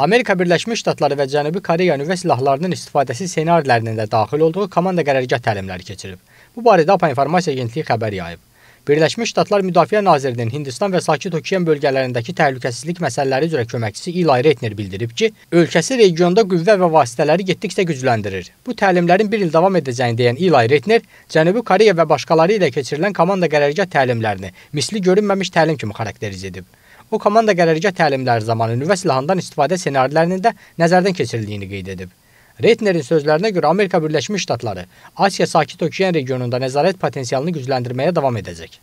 Amerika Birləşmiş Ştatları və Cənubi Koreya nüvə silahlarının istifadəsi ssenarilərinin də daxil olduğu komanda qərargah təlimləri keçirib. Bu barədə APA İnformasiya Agentliyi xəbər yayıb. Birləşmiş Ştatlar Müdafiə Nazirinin Hindistan və Sakit Okean bölgələrindəki təhlükəsizlik məsələləri üzrə köməkçisi Eli Retner bildirib ki, ölkəsi regionda qüvvə və vasitələri getdikcə gücləndirir. Bu təlimlərin bir il davam edəcəyini deyən Eli Retner, Cənubi Koreya və başqaları ilə keçirilən komanda qərargah təlimlərini misli görünməmiş təlim kimi xarakteriz edib. Bu komanda qərargah təlimləri zamanı nüvə silahından istifadə senarilərinin də nəzərdən keçirildiyini qeyd edib. Reitnerin sözlərinə görə Amerika Birləşmiş Ştatları Asiya Sakit Okean regionunda nəzarət potensialını gücləndirməyə davam edəcək.